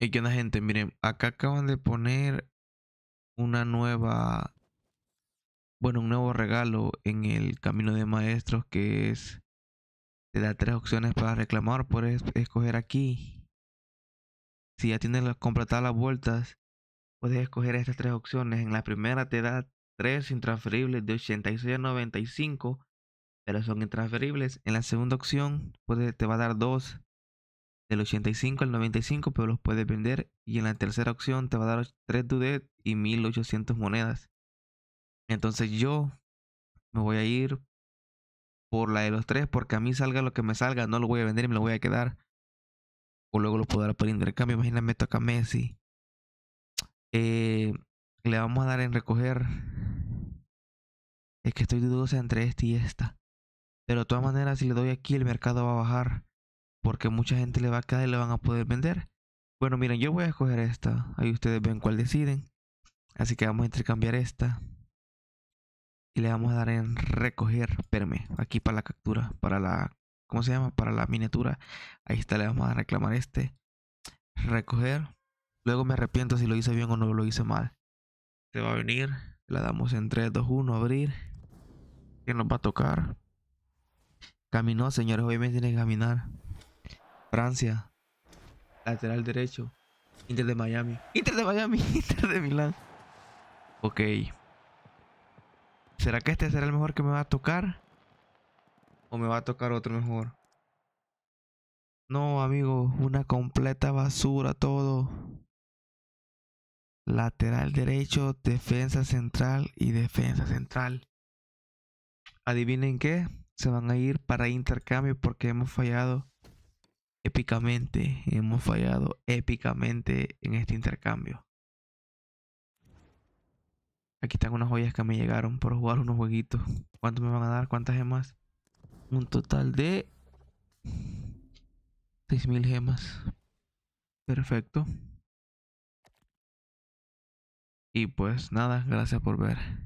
Y que onda gente, miren, acá acaban de poner una nueva, bueno, un nuevo regalo en el camino de maestros que es, te da tres opciones para reclamar, puedes escoger aquí. Si ya tienes completadas las vueltas, puedes escoger estas tres opciones. En la primera te da tres intransferibles de 86 a 95, pero son intransferibles. En la segunda opción te va a dar dos del 85 al 95, pero los puedes vender. Y en la tercera opción te va a dar 3 dudet y 1800 monedas. Entonces yo me voy a ir por la de los tres, porque a mí salga lo que me salga, no lo voy a vender y me lo voy a quedar. O luego lo puedo dar por intercambio. Imagínate, me toca Messi. Eh, le vamos a dar en recoger. Es que estoy dudosa entre este y esta. Pero de todas maneras, si le doy aquí, el mercado va a bajar porque mucha gente le va a caer y le van a poder vender. Bueno, miren, yo voy a escoger esta. Ahí ustedes ven cuál deciden. Así que vamos a intercambiar esta. Y le vamos a dar en recoger perme. Aquí para la captura. Para la. ¿Cómo se llama? Para la miniatura. Ahí está. Le vamos a reclamar este. Recoger. Luego me arrepiento si lo hice bien o no lo hice mal. Se este va a venir. La damos en 3, 2, 1. Abrir. Que nos va a tocar? Caminó, señores. Obviamente tiene que caminar. Francia. Lateral derecho. Inter de Miami. Inter de Miami. Inter de Milán. Ok. ¿Será que este será el mejor que me va a tocar? ¿O me va a tocar otro mejor? No, amigo. Una completa basura todo. Lateral derecho, defensa central y defensa central. Adivinen qué. Se van a ir para intercambio porque hemos fallado épicamente hemos fallado épicamente en este intercambio. Aquí están unas joyas que me llegaron por jugar unos jueguitos. ¿Cuánto me van a dar? ¿Cuántas gemas? Un total de 6000 gemas. Perfecto. Y pues nada, gracias por ver.